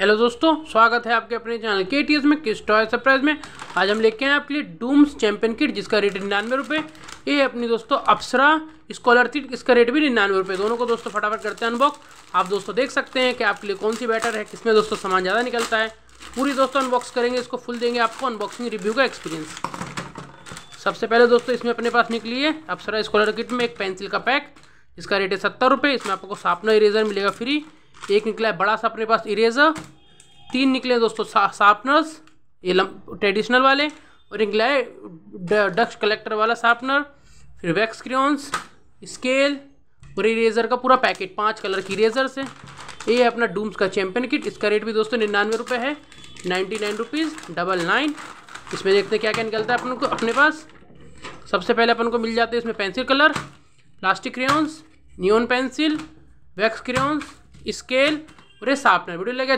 hello दोस्तों स्वागत है आपके अपने चैनल के टी में किस टॉय सरप्राइज में आज हम लेके आए आपके लिए डूम्स चैंपियन किट जिसका रेट निन्यानवे रुपये ये अपनी दोस्तों अप्सरा स्कॉलर किट इसका रेट भी निन्यानवे रुपये दोनों को दोस्तों फटाफट करते हैं अनबॉक्स आप दोस्तों देख सकते हैं कि आपके लिए कौन सी बेटर है किसमें दोस्तों सामान ज़्यादा निकलता है पूरी दोस्तों अनबॉक्स करेंगे इसको फुल देंगे आपको अनबॉक्सिंग रिव्यू का एक्सपीरियंस सबसे पहले दोस्तों इसमें अपने पास निकली है अप्सरा स्कॉलर किट में एक पेंसिल का पैक इसका रेट है सत्तर रुपये इसमें आपको सापना इरेजर मिलेगा फ्री एक निकला है बड़ा सा अपने पास इरेजर तीन निकले दोस्तों शार्पनर्स ये ट्रेडिशनल वाले और निकला है डस्ट कलेक्टर वाला शार्पनर फिर वैक्स क्रियॉन्स स्केल और इरेजर का पूरा पैकेट पाँच कलर की इरेजर से ये है अपना डूम्स का चैम्पियन किट इसका रेट भी दोस्तों निन्यानवे रुपये है ninety nine rupees double nine इसमें देखते हैं क्या क्या निकलता है अपन को अपने पास सबसे पहले अपन को मिल जाते हैं इसमें pencil colour plastic crayons neon pencil wax crayons scale और ये शार्पनर वीडियो लगे